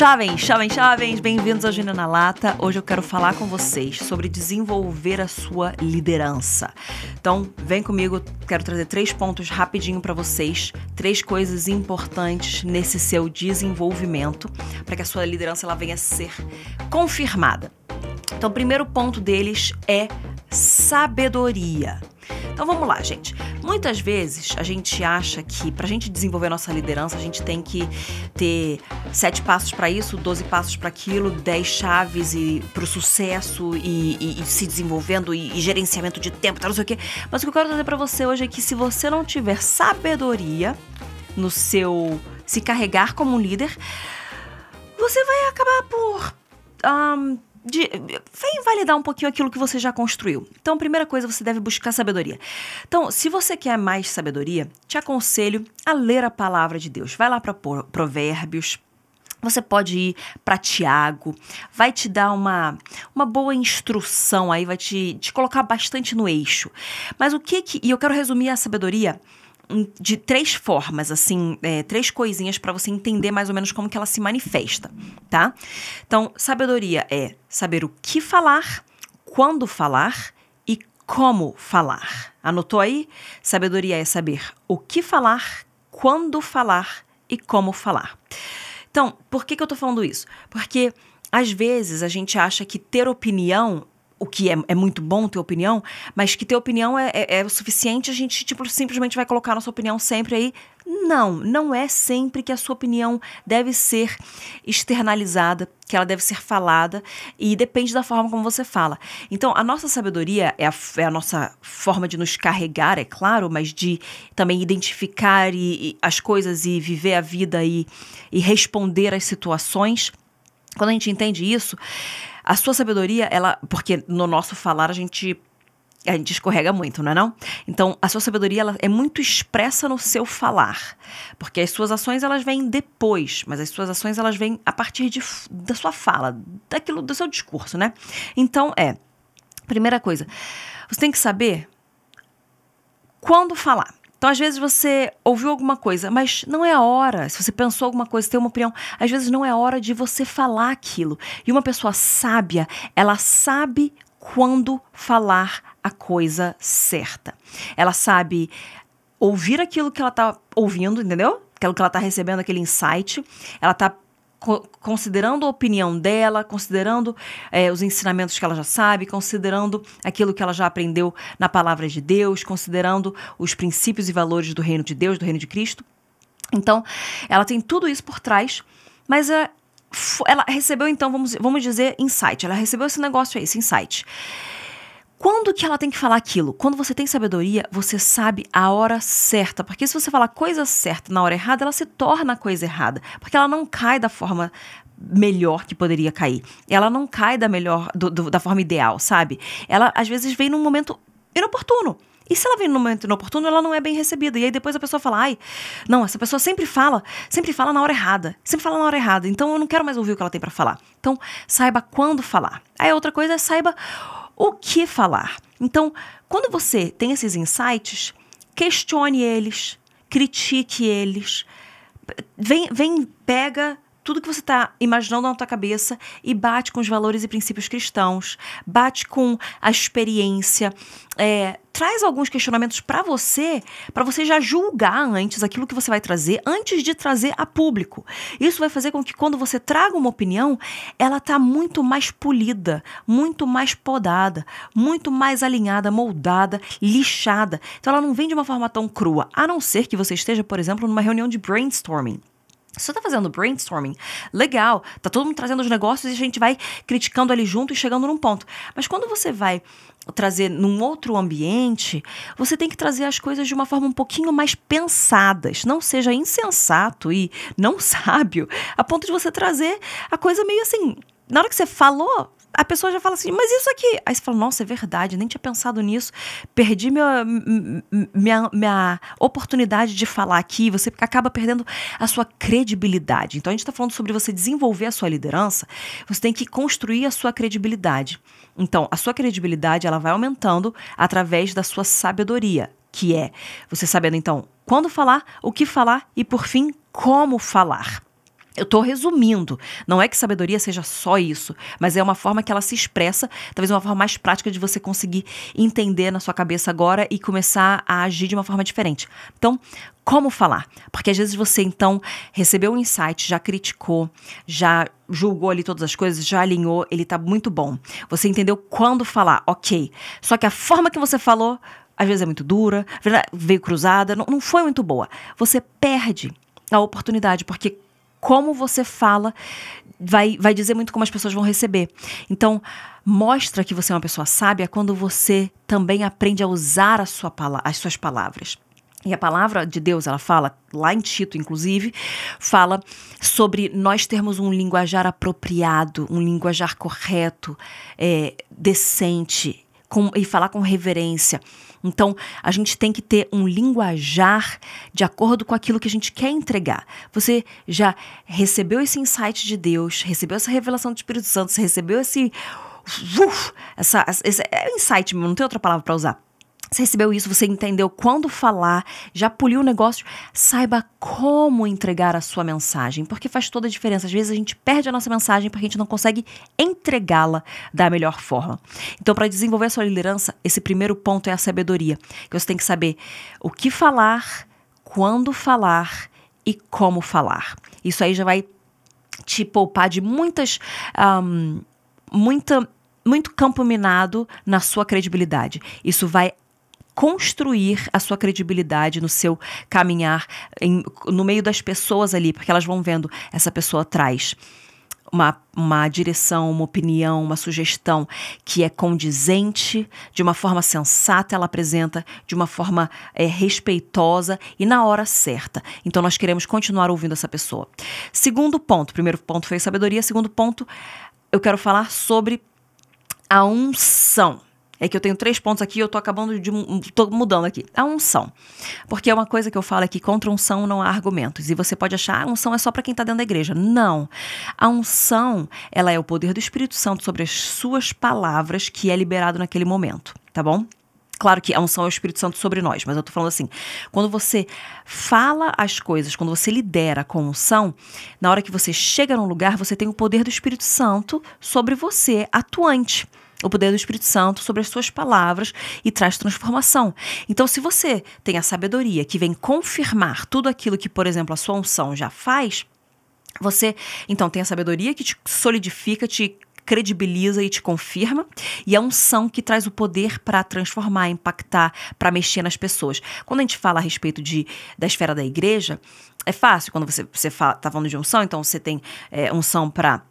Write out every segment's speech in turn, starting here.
Jovens, jovens, jovens, bem-vindos ao Gênio na Lata. Hoje eu quero falar com vocês sobre desenvolver a sua liderança. Então, vem comigo, quero trazer três pontos rapidinho para vocês, três coisas importantes nesse seu desenvolvimento para que a sua liderança ela venha a ser confirmada. Então, o primeiro ponto deles é sabedoria. Então vamos lá, gente. Muitas vezes a gente acha que para a gente desenvolver nossa liderança, a gente tem que ter sete passos para isso, doze passos para aquilo, dez chaves para o sucesso e, e, e, se desenvolvendo e, e gerenciamento de tempo, tal, não sei o quê. Mas o que eu quero dizer para você hoje é que se você não tiver sabedoria no seu se carregar como um líder, você vai acabar por. Um, de, vem validar um pouquinho aquilo que você já construiu. Então, primeira coisa, você deve buscar sabedoria. Então, se você quer mais sabedoria, te aconselho a ler a palavra de Deus. Vai lá para Provérbios. Você pode ir para Tiago, vai te dar uma, uma boa instrução aí, vai te, te colocar bastante no eixo. Mas o que que. E eu quero resumir a sabedoria de três formas, assim, é, três coisinhas para você entender mais ou menos como que ela se manifesta, tá? Então, sabedoria é saber o que falar, quando falar e como falar. Anotou aí? Sabedoria é saber o que falar, quando falar e como falar. Então, por que, que eu tô falando isso? Porque às vezes a gente acha que ter opinião o que é, é muito bom ter opinião, mas que ter opinião é, é, é, o suficiente, a gente tipo, simplesmente vai colocar a nossa opinião sempre aí. Não, não é sempre que a sua opinião deve ser externalizada, que ela deve ser falada, e depende da forma como você fala. Então, a nossa sabedoria é a, é a nossa forma de nos carregar, é claro, mas de também identificar e, e as coisas e viver a vida e, e responder às situações. Quando a gente entende isso, a sua sabedoria, ela. Porque no nosso falar a gente a gente escorrega muito, não é não? Então, a sua sabedoria ela é muito expressa no seu falar, porque as suas ações elas vêm depois, mas as suas ações elas vêm a partir de, da sua fala, daquilo do seu discurso, né? Então, é primeira coisa, você tem que saber quando falar. Então, às vezes você ouviu alguma coisa, mas não é a hora. Se você pensou alguma coisa, tem uma opinião, às vezes não é a hora de você falar aquilo. E uma pessoa sábia, ela sabe quando falar a coisa certa. Ela sabe ouvir aquilo que ela está ouvindo, entendeu? Aquilo que ela está recebendo, aquele insight. Ela está considerando a opinião dela, considerando é, os ensinamentos que ela já sabe, considerando aquilo que ela já aprendeu na palavra de Deus, considerando os princípios e valores do reino de Deus, do reino de Cristo. Então, ela tem tudo isso por trás, mas é, ela recebeu, então, vamos, vamos dizer, insight. Ela recebeu esse negócio aí, esse insight. Quando que ela tem que falar aquilo? Quando você tem sabedoria, você sabe a hora certa. Porque se você falar coisa certa na hora errada, ela se torna a coisa errada. Porque ela não cai da forma melhor que poderia cair. Ela não cai da melhor, do, do, da forma ideal, sabe? Ela às vezes vem num momento inoportuno. E se ela vem num momento inoportuno, ela não é bem recebida. E aí depois a pessoa fala, ai, não, essa pessoa sempre fala, sempre fala na hora errada, sempre fala na hora errada. Então eu não quero mais ouvir o que ela tem para falar. Então saiba quando falar. Aí outra coisa é saiba o que falar? Então, quando você tem esses insights, questione eles, critique eles, vem, vem pega tudo que você está imaginando na tua cabeça e bate com os valores e princípios cristãos, bate com a experiência, é, traz alguns questionamentos para você, para você já julgar antes aquilo que você vai trazer, antes de trazer a público. Isso vai fazer com que quando você traga uma opinião, ela tá muito mais polida, muito mais podada, muito mais alinhada, moldada, lixada. Então ela não vem de uma forma tão crua, a não ser que você esteja, por exemplo, numa reunião de brainstorming. Você tá fazendo brainstorming? Legal, tá todo mundo trazendo os negócios e a gente vai criticando ali junto e chegando num ponto. Mas quando você vai trazer num outro ambiente, você tem que trazer as coisas de uma forma um pouquinho mais pensadas. Não seja insensato e não sábio a ponto de você trazer a coisa meio assim. Na hora que você falou, a pessoa já fala assim, mas isso aqui. Aí você fala, nossa, é verdade, nem tinha pensado nisso. Perdi minha, minha, minha oportunidade de falar aqui. Você acaba perdendo a sua credibilidade. Então a gente está falando sobre você desenvolver a sua liderança, você tem que construir a sua credibilidade. Então, a sua credibilidade ela vai aumentando através da sua sabedoria, que é você sabendo então quando falar, o que falar e por fim como falar. Eu estou resumindo. Não é que sabedoria seja só isso, mas é uma forma que ela se expressa, talvez uma forma mais prática de você conseguir entender na sua cabeça agora e começar a agir de uma forma diferente. Então, como falar? Porque às vezes você então recebeu um insight, já criticou, já julgou ali todas as coisas, já alinhou, ele está muito bom. Você entendeu quando falar, ok. Só que a forma que você falou, às vezes é muito dura, veio cruzada, não, não foi muito boa. Você perde a oportunidade, porque como você fala vai, vai dizer muito como as pessoas vão receber. Então, mostra que você é uma pessoa sábia quando você também aprende a usar a sua, as suas palavras. E a palavra de Deus, ela fala, lá em Tito, inclusive, fala sobre nós termos um linguajar apropriado, um linguajar correto, é, decente, com, e falar com reverência. Então, a gente tem que ter um linguajar de acordo com aquilo que a gente quer entregar. Você já recebeu esse insight de Deus, recebeu essa revelação do Espírito Santo, você recebeu esse. Uf, essa, esse, é insight, não tem outra palavra para usar você recebeu isso, você entendeu quando falar, já poliu o negócio, saiba como entregar a sua mensagem, porque faz toda a diferença. Às vezes a gente perde a nossa mensagem porque a gente não consegue entregá-la da melhor forma. Então, para desenvolver a sua liderança, esse primeiro ponto é a sabedoria, que você tem que saber o que falar, quando falar e como falar. Isso aí já vai te poupar de muitas. Um, muita muito campo minado na sua credibilidade. Isso vai construir a sua credibilidade no seu caminhar em, no meio das pessoas ali, porque elas vão vendo essa pessoa traz uma, uma direção, uma opinião, uma sugestão que é condizente, de uma forma sensata, ela apresenta, de uma forma é, respeitosa e na hora certa. Então, nós queremos continuar ouvindo essa pessoa. Segundo ponto: primeiro ponto foi sabedoria, segundo ponto, eu quero falar sobre a unção é que eu tenho três pontos aqui, eu tô acabando de tô mudando aqui. A unção. Porque é uma coisa que eu falo aqui, é contra unção não há argumentos. E você pode achar, ah, unção é só para quem tá dentro da igreja. Não. A unção, ela é o poder do Espírito Santo sobre as suas palavras que é liberado naquele momento, tá bom? Claro que a unção é o Espírito Santo sobre nós, mas eu tô falando assim: quando você fala as coisas, quando você lidera com unção, na hora que você chega num lugar, você tem o poder do Espírito Santo sobre você, atuante o poder do Espírito Santo sobre as suas palavras e traz transformação. Então, se você tem a sabedoria que vem confirmar tudo aquilo que, por exemplo, a sua unção já faz, você então tem a sabedoria que te solidifica, te credibiliza e te confirma, e a unção que traz o poder para transformar, impactar, para mexer nas pessoas. Quando a gente fala a respeito de, da esfera da igreja, é fácil quando você, você tá falando de unção, então você tem é, unção para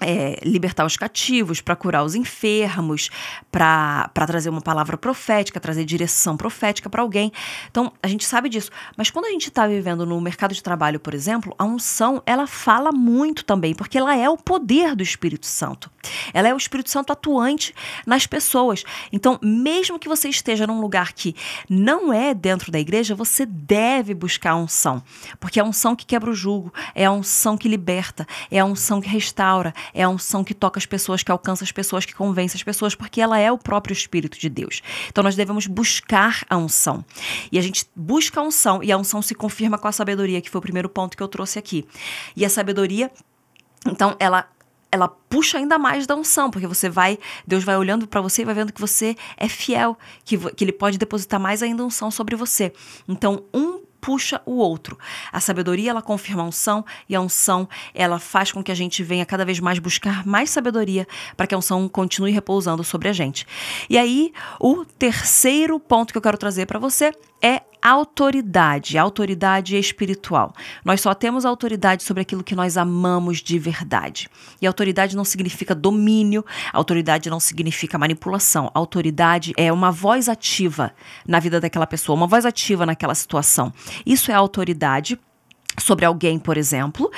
é, libertar os cativos, para curar os enfermos, para trazer uma palavra profética, trazer direção profética para alguém. Então, a gente sabe disso. Mas quando a gente está vivendo no mercado de trabalho, por exemplo, a unção, ela fala muito também, porque ela é o poder do Espírito Santo. Ela é o Espírito Santo atuante nas pessoas. Então, mesmo que você esteja num lugar que não é dentro da igreja, você deve buscar a unção, porque é a unção que quebra o jugo, é a unção que liberta, é a unção que restaura, é a unção que toca as pessoas, que alcança as pessoas, que convence as pessoas, porque ela é o próprio Espírito de Deus. Então nós devemos buscar a unção. E a gente busca a unção e a unção se confirma com a sabedoria, que foi o primeiro ponto que eu trouxe aqui. E a sabedoria, então, ela ela puxa ainda mais da unção, porque você vai, Deus vai olhando para você e vai vendo que você é fiel, que, que ele pode depositar mais ainda unção sobre você. Então, um puxa o outro. A sabedoria, ela confirma a unção e a unção, ela faz com que a gente venha cada vez mais buscar mais sabedoria para que a unção continue repousando sobre a gente. E aí, o terceiro ponto que eu quero trazer para você é autoridade, autoridade espiritual. Nós só temos autoridade sobre aquilo que nós amamos de verdade. E autoridade não significa domínio, autoridade não significa manipulação. Autoridade é uma voz ativa na vida daquela pessoa, uma voz ativa naquela situação. Isso é autoridade sobre alguém, por exemplo.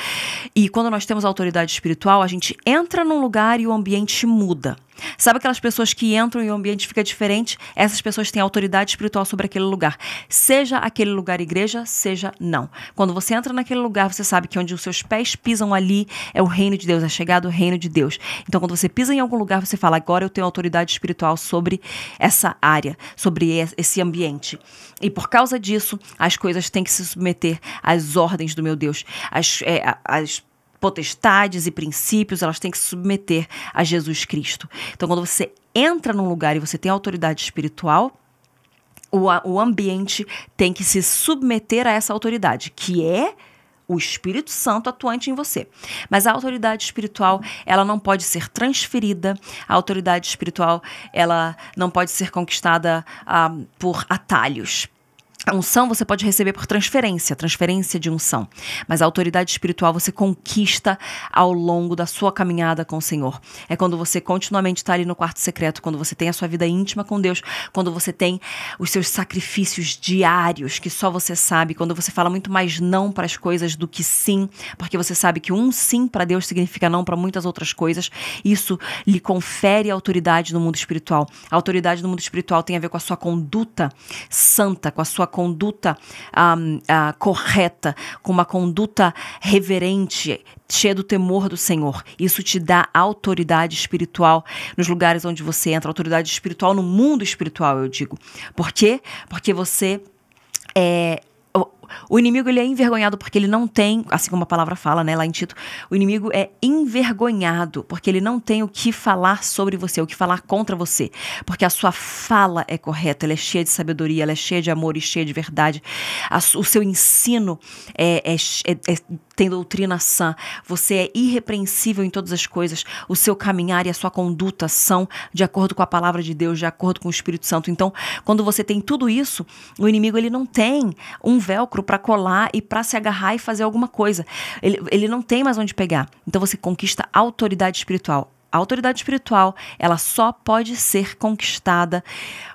E quando nós temos autoridade espiritual, a gente entra num lugar e o ambiente muda. Sabe aquelas pessoas que entram e o ambiente fica diferente? Essas pessoas têm autoridade espiritual sobre aquele lugar. Seja aquele lugar igreja, seja não. Quando você entra naquele lugar, você sabe que onde os seus pés pisam ali é o reino de Deus, é chegado o reino de Deus. Então, quando você pisa em algum lugar, você fala: agora eu tenho autoridade espiritual sobre essa área, sobre esse ambiente. E por causa disso, as coisas têm que se submeter às ordens do meu Deus. às, é, as potestades e princípios, elas têm que se submeter a Jesus Cristo. Então, quando você entra num lugar e você tem autoridade espiritual, o, o ambiente tem que se submeter a essa autoridade, que é o Espírito Santo atuante em você. Mas a autoridade espiritual, ela não pode ser transferida, a autoridade espiritual, ela não pode ser conquistada ah, por atalhos, a unção você pode receber por transferência, transferência de unção. Mas a autoridade espiritual você conquista ao longo da sua caminhada com o Senhor. É quando você continuamente está ali no quarto secreto, quando você tem a sua vida íntima com Deus, quando você tem os seus sacrifícios diários que só você sabe, quando você fala muito mais não para as coisas do que sim, porque você sabe que um sim para Deus significa não para muitas outras coisas. Isso lhe confere autoridade no mundo espiritual. A autoridade no mundo espiritual tem a ver com a sua conduta santa, com a sua conduta um, uh, ah, ah, correta, com uma conduta reverente, cheia do temor do Senhor. Isso te dá autoridade espiritual nos lugares onde você entra, autoridade espiritual no mundo espiritual, eu digo. Por quê? Porque você é, o inimigo ele é envergonhado porque ele não tem, assim como a palavra fala, né, lá em Tito, o inimigo é envergonhado porque ele não tem o que falar sobre você, o que falar contra você, porque a sua fala é correta, ela é cheia de sabedoria, ela é cheia de amor e cheia de verdade. A, o seu ensino é, é, é, é, tem doutrina sã. Você é irrepreensível em todas as coisas. O seu caminhar e a sua conduta são de acordo com a palavra de Deus, de acordo com o Espírito Santo. Então, quando você tem tudo isso, o inimigo ele não tem um velcro para colar e para se agarrar e fazer alguma coisa. Ele, ele não tem mais onde pegar. Então você conquista autoridade espiritual. A autoridade espiritual, ela só pode ser conquistada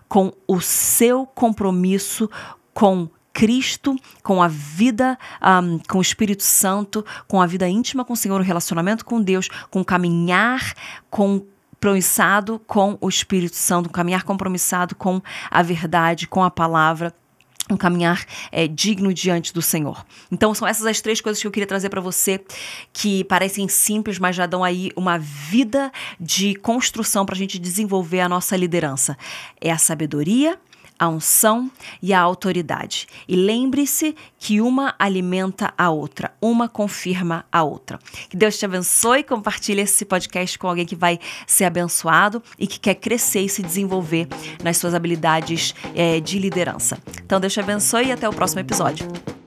com o seu compromisso com Cristo, com a vida, um, com o Espírito Santo, com a vida íntima com o Senhor, o relacionamento com Deus, com caminhar com compromissado com o Espírito Santo, um caminhar compromissado com a verdade, com a palavra um caminhar é, digno diante do Senhor. Então são essas as três coisas que eu queria trazer para você que parecem simples, mas já dão aí uma vida de construção para a gente desenvolver a nossa liderança. É a sabedoria, a unção e a autoridade. E lembre-se que uma alimenta a outra, uma confirma a outra. Que Deus te abençoe, compartilhe esse podcast com alguém que vai ser abençoado e que quer crescer e se desenvolver nas suas habilidades é, de liderança. Então, Deus te abençoe e até o próximo episódio.